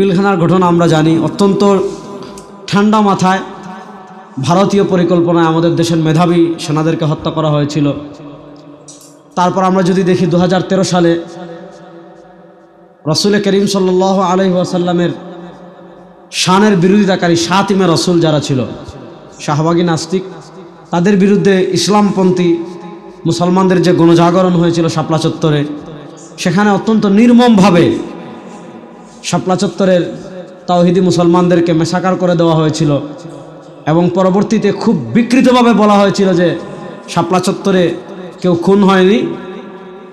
পিলখানার ঘটনা আমরা জানি অত্যন্ত ঠান্ডা মাথায় ভারতীয় পরিকল্পনায় আমাদের দেশের মেধাবী সেনাদেরকে হত্যা করা হয়েছিল তারপর আমরা যদি দেখি দু সালে রসুল করিম সাল্ল আলহি আসাল্লামের শানের বিরোধিতাকারী সাতিমে রসুল যারা ছিল শাহবাগী নাস্তিক তাদের বিরুদ্ধে ইসলামপন্থী মুসলমানদের যে গণজাগরণ হয়েছিল শাপলা চত্বরে সেখানে অত্যন্ত নির্মমভাবে শাপলা চত্বরের তাওহিদি মুসলমানদেরকে মেসাকার করে দেওয়া হয়েছিল এবং পরবর্তীতে খুব বিকৃতভাবে বলা হয়েছিল যে শাপলা চত্বরে কেউ খুন হয়নি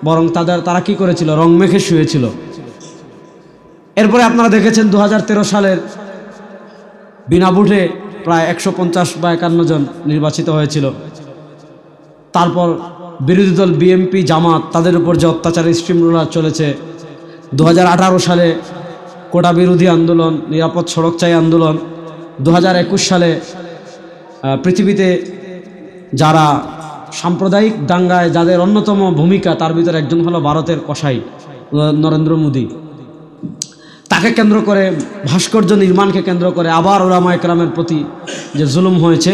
বরং তাদের তারা কি করেছিল রং মেখে শুয়েছিল এরপরে আপনারা দেখেছেন দু সালের বিনা ভোটে প্রায় একশো পঞ্চাশ বা একান্ন জন নির্বাচিত হয়েছিল তারপর বিরোধী দল বিএমপি জামাত তাদের উপর যে অত্যাচার স্ট্রিমরোলার চলেছে দু সালে কোটা বিরোধী আন্দোলন নিরাপদ সড়ক চাই আন্দোলন দু সালে পৃথিবীতে যারা সাম্প্রদায়িক দাঙ্গায় যাদের অন্যতম ভূমিকা তার ভিতরে একজন হলো ভারতের কসাই নরেন্দ্র মোদী তাকে কেন্দ্র করে ভাস্কর্য নির্মাণকে কেন্দ্র করে আবার ওরামা একরামের প্রতি যে জুলুম হয়েছে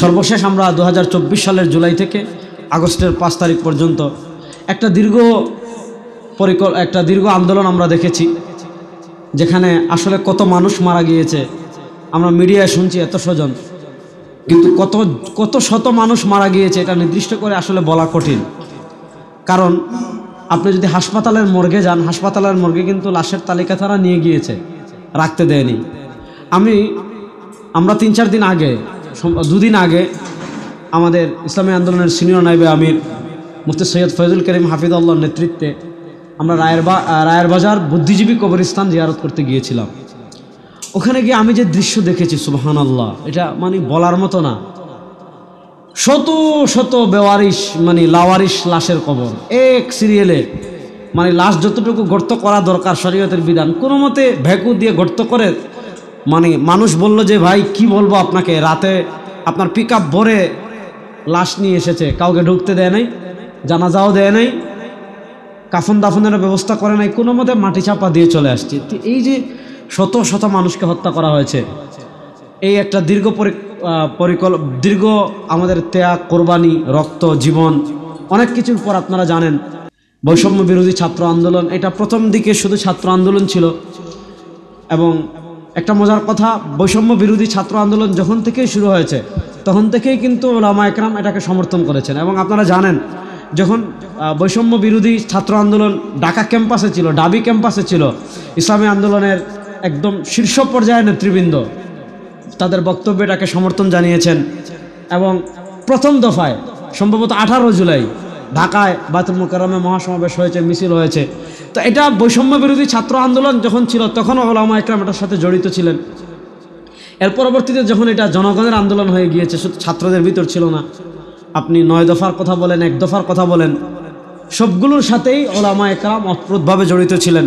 সর্বশেষ আমরা দু সালের জুলাই থেকে আগস্টের পাঁচ তারিখ পর্যন্ত একটা দীর্ঘ পরিকল একটা দীর্ঘ আন্দোলন আমরা দেখেছি যেখানে আসলে কত মানুষ মারা গিয়েছে আমরা মিডিয়ায় শুনছি এত স্বজন কিন্তু কত কত শত মানুষ মারা গিয়েছে এটা নির্দিষ্ট করে আসলে বলা কঠিন কারণ আপনি যদি হাসপাতালের মর্গে যান হাসপাতালের মর্গে কিন্তু লাশের তালিকা তারা নিয়ে গিয়েছে রাখতে দেয়নি আমি আমরা তিন চার দিন আগে দুদিন আগে আমাদের ইসলামী আন্দোলনের সিনিয়র নাইবে আমির মুফতি সৈয়দ ফয়জুল করিম হাফিদ আল্লাহর নেতৃত্বে আমরা রায়ের বা রায়ের বাজার বুদ্ধিজীবী কবরস্থান জিয়ারত করতে গিয়েছিলাম ওখানে গিয়ে আমি যে দৃশ্য দেখেছি সুবহান আল্লাহ এটা মানে বলার মতো না শত শত বেওয়ারিশ মানে লাওয়ারিশ লাশের কবর এক সিরিয়ালে মানে লাশ যতটুকু গর্ত করা দরকার শরীয়তের বিধান কোনো মতে ভ্যাকু দিয়ে গর্ত করে মানে মানুষ বলল যে ভাই কি বলবো আপনাকে রাতে আপনার পিক আপ ভরে লাশ নিয়ে এসেছে কাউকে ঢুকতে দেয় নাই জানাজাও দেয় নাই কাফন দাফনের ব্যবস্থা করে নাই কোনো মতে মাটি চাপা দিয়ে চলে আসছে তো এই যে শত শত মানুষকে হত্যা করা হয়েছে এই একটা দীর্ঘ পরিকল দীর্ঘ আমাদের ত্যাগ কোরবানি রক্ত জীবন অনেক কিছুর পর আপনারা জানেন বৈষম্য বিরোধী ছাত্র আন্দোলন এটা প্রথম দিকে শুধু ছাত্র আন্দোলন ছিল এবং একটা মজার কথা বৈষম্য বিরোধী ছাত্র আন্দোলন যখন থেকেই শুরু হয়েছে তখন থেকেই কিন্তু রামায়করাম একরাম এটাকে সমর্থন করেছেন এবং আপনারা জানেন যখন বৈষম্য বিরোধী ছাত্র আন্দোলন ঢাকা ক্যাম্পাসে ছিল ডাবি ক্যাম্পাসে ছিল ইসলামী আন্দোলনের একদম শীর্ষ পর্যায়ে নেতৃবৃন্দ তাদের বক্তব্যে এটাকে সমর্থন জানিয়েছেন এবং প্রথম দফায় সম্ভবত আঠারো জুলাই ঢাকায় বাতুল মোকারমে মহাসমাবেশ হয়েছে মিছিল হয়েছে তো এটা বৈষম্য বিরোধী ছাত্র আন্দোলন যখন ছিল তখনও ওলামা একরাম এটার সাথে জড়িত ছিলেন এর পরবর্তীতে যখন এটা জনগণের আন্দোলন হয়ে গিয়েছে শুধু ছাত্রদের ভিতর ছিল না আপনি নয় দফার কথা বলেন এক দফার কথা বলেন সবগুলোর সাথেই ওলামা একরাম অতপ্রোতভাবে জড়িত ছিলেন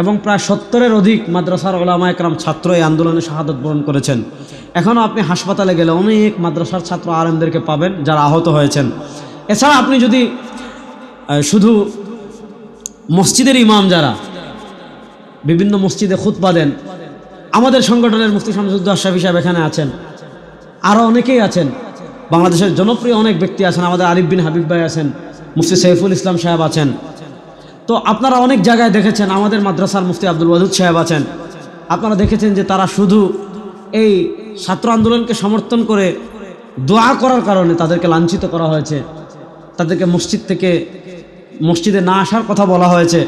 এবং প্রায় সত্তরের অধিক মাদ্রাসার ওলামা একরাম ছাত্র এই আন্দোলনে শাহাদত বরণ করেছেন এখনও আপনি হাসপাতালে গেলে অনেক মাদ্রাসার ছাত্র আরামদেরকে পাবেন যারা আহত হয়েছেন এছাড়া আপনি যদি শুধু মসজিদের ইমাম যারা বিভিন্ন মসজিদে খুতবা দেন আমাদের সংগঠনের মুফতি শামসুদ্দাহ সাহেব হিসাব এখানে আছেন আরও অনেকেই আছেন বাংলাদেশের জনপ্রিয় অনেক ব্যক্তি আছেন আমাদের আরিফ বিন হাবিব ভাই আছেন মুফতি সৈফুল ইসলাম সাহেব আছেন তো আপনারা অনেক জায়গায় দেখেছেন আমাদের মাদ্রাসার মুফতি আব্দুল ওয়াজুদ সাহেব আছেন আপনারা দেখেছেন যে তারা শুধু এই ছাত্র আন্দোলনকে সমর্থন করে দোয়া করার কারণে তাদেরকে লাঞ্ছিত করা হয়েছে তাদেরকে মসজিদ থেকে মসজিদে না আসার কথা বলা হয়েছে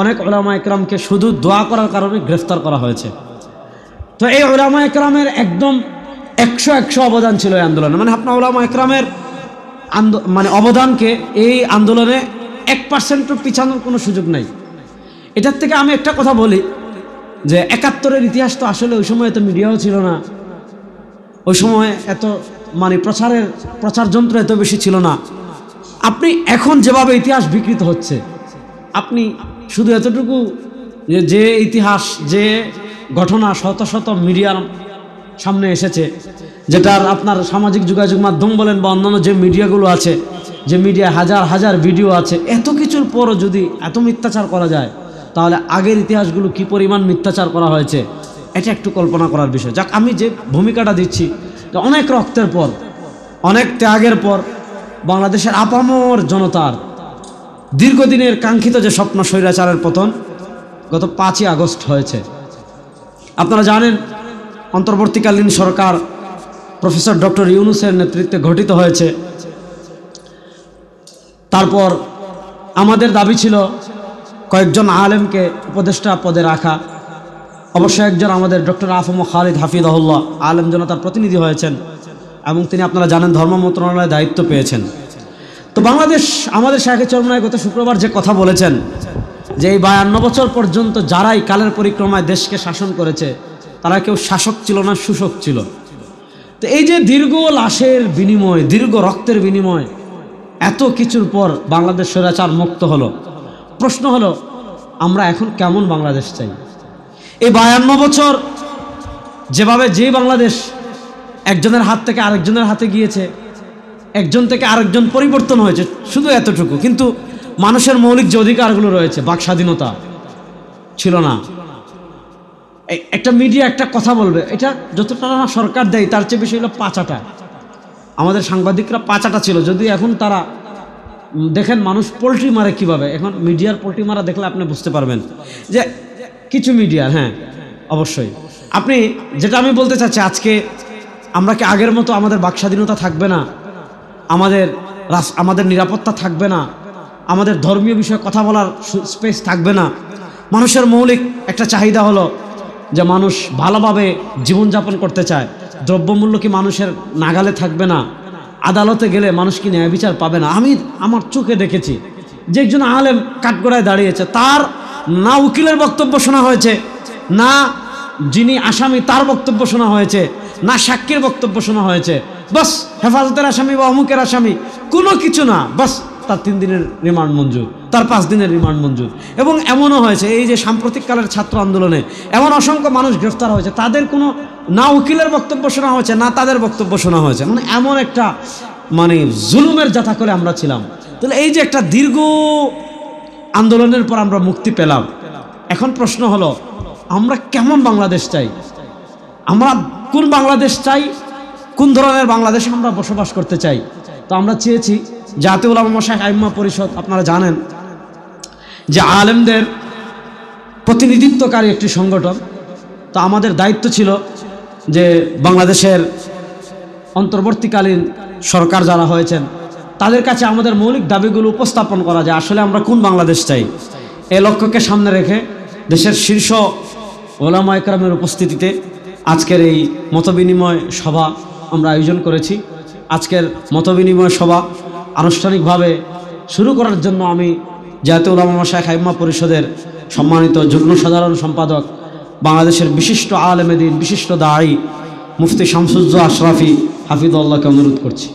অনেক ওলামা একরামকে শুধু দোয়া করার কারণে গ্রেফতার করা হয়েছে তো এই ওলামা একরামের একদম একশো একশো অবদান ছিল এই আন্দোলনে মানে আপনার ওলামা একরামের মানে অবদানকে এই আন্দোলনে এক পার্সেন্টও পিছানোর কোনো সুযোগ নাই এটার থেকে আমি একটা কথা বলি যে একাত্তরের ইতিহাস তো আসলে ওই সময় এত মিডিয়াও ছিল না ওই সময় এত মানে প্রচারের প্রচার যন্ত্র এত বেশি ছিল না আপনি এখন যেভাবে ইতিহাস বিকৃত হচ্ছে আপনি শুধু এতটুকু যে ইতিহাস যে ঘটনা শত শত মিডিয়ার সামনে এসেছে যেটার আপনার সামাজিক যোগাযোগ মাধ্যম বলেন বা অন্যান্য যে মিডিয়াগুলো আছে যে মিডিয়া হাজার হাজার ভিডিও আছে এত কিছুর পরও যদি এত মিথ্যাচার করা যায় তাহলে আগের ইতিহাসগুলো কি পরিমাণ মিথ্যাচার করা হয়েছে এটা একটু কল্পনা করার বিষয় যাক আমি যে ভূমিকাটা দিচ্ছি অনেক রক্তের পর অনেক ত্যাগের পর বাংলাদেশের আপামর জনতার দীর্ঘদিনের কাঙ্ক্ষিত যে স্বপ্ন স্বৈরাচারের পতন গত পাঁচই আগস্ট হয়েছে আপনারা জানেন অন্তর্বর্তীকালীন সরকার প্রফেসর ডক্টর ইউনুসের নেতৃত্বে গঠিত হয়েছে তারপর আমাদের দাবি ছিল কয়েকজন আলেমকে উপদেষ্টা পদে রাখা অবশ্য একজন আমাদের ডক্টর আফম খালিদ হাফিদাহুল্লাহ আলেম জনতার প্রতিনিধি হয়েছেন এবং তিনি আপনারা জানেন ধর্ম মন্ত্রণালয়ে দায়িত্ব পেয়েছেন তো বাংলাদেশ আমাদের শাহেখ চরমায় গত শুক্রবার যে কথা বলেছেন যে এই বায়ান্ন বছর পর্যন্ত যারাই কালের পরিক্রমায় দেশকে শাসন করেছে তারা কেউ শাসক ছিল না শোষক ছিল তো এই যে দীর্ঘ লাশের বিনিময় দীর্ঘ রক্তের বিনিময় এত কিছুর পর বাংলাদেশ স্বৈরাচার মুক্ত হলো প্রশ্ন হলো আমরা এখন কেমন বাংলাদেশ চাই এই বায়ান্ন বছর যেভাবে যে বাংলাদেশ একজনের হাত থেকে আরেকজনের হাতে গিয়েছে একজন থেকে আরেকজন পরিবর্তন হয়েছে শুধু এতটুকু কিন্তু মানুষের মৌলিক যে অধিকারগুলো রয়েছে বাক স্বাধীনতা ছিল না একটা মিডিয়া একটা কথা বলবে এটা যতটা সরকার দেয় তার চেয়ে বেশি হলো পাঁচাটা আমাদের সাংবাদিকরা পাঁচাটা ছিল যদি এখন তারা দেখেন মানুষ পোলট্রি মারে কিভাবে এখন মিডিয়ার পোলট্রি মারা দেখলে আপনি বুঝতে পারবেন যে কিছু মিডিয়া হ্যাঁ অবশ্যই আপনি যেটা আমি বলতে চাচ্ছি আজকে আমরা কি আগের মতো আমাদের বাক স্বাধীনতা থাকবে না আমাদের আমাদের নিরাপত্তা থাকবে না আমাদের ধর্মীয় বিষয়ে কথা বলার স্পেস থাকবে না মানুষের মৌলিক একটা চাহিদা হলো যে মানুষ ভালোভাবে জীবনযাপন করতে চায় দ্রব্যমূল্য কি মানুষের নাগালে থাকবে না আদালতে গেলে মানুষ কি ন্যায় বিচার পাবে না আমি আমার চোখে দেখেছি যে একজন আলেম কাঠগোড়ায় দাঁড়িয়েছে তার না উকিলের বক্তব্য শোনা হয়েছে না যিনি আসামি তার বক্তব্য শোনা হয়েছে না সাক্ষীর বক্তব্য শোনা হয়েছে বাস হেফাজতের আসামি বা অমুকের আসামি কোনো কিছু না বাস তার তিন দিনের রিমান্ড মঞ্জুর তার পাঁচ দিনের রিমান্ড মঞ্জুর এবং এমনও হয়েছে এই যে সাম্প্রতিককালের ছাত্র আন্দোলনে এমন অসংখ্য মানুষ গ্রেফতার হয়েছে তাদের কোনো না উকিলের বক্তব্য শোনা হয়েছে না তাদের বক্তব্য শোনা হয়েছে মানে এমন একটা মানে জুলুমের যাথা করে আমরা ছিলাম তাহলে এই যে একটা দীর্ঘ আন্দোলনের পর আমরা মুক্তি পেলাম এখন প্রশ্ন হলো আমরা কেমন বাংলাদেশ চাই আমরা কোন বাংলাদেশ চাই কোন ধরনের বাংলাদেশে আমরা বসবাস করতে চাই তো আমরা চেয়েছি জাতীয় উলামা মশাই আইম্মা পরিষদ আপনারা জানেন যে আলেমদের প্রতিনিধিত্বকারী একটি সংগঠন তো আমাদের দায়িত্ব ছিল যে বাংলাদেশের অন্তর্বর্তীকালীন সরকার যারা হয়েছেন তাদের কাছে আমাদের মৌলিক দাবিগুলো উপস্থাপন করা যায় আসলে আমরা কোন বাংলাদেশ চাই এ লক্ষ্যকে সামনে রেখে দেশের শীর্ষ ওলামা একরামের উপস্থিতিতে আজকের এই মতবিনিময় সভা আমরা আয়োজন করেছি আজকের মতবিনিময় সভা আনুষ্ঠানিকভাবে শুরু করার জন্য আমি জাতীয় উলামা শাহ হাইম্মা পরিষদের সম্মানিত যুগ্ম সাধারণ সম্পাদক বাংলাদেশের বিশিষ্ট আলেমেদিন বিশিষ্ট দায়ী মুফতি শামসুজ্জ আশরাফি হাফিদুল্লাহকে অনুরোধ করছি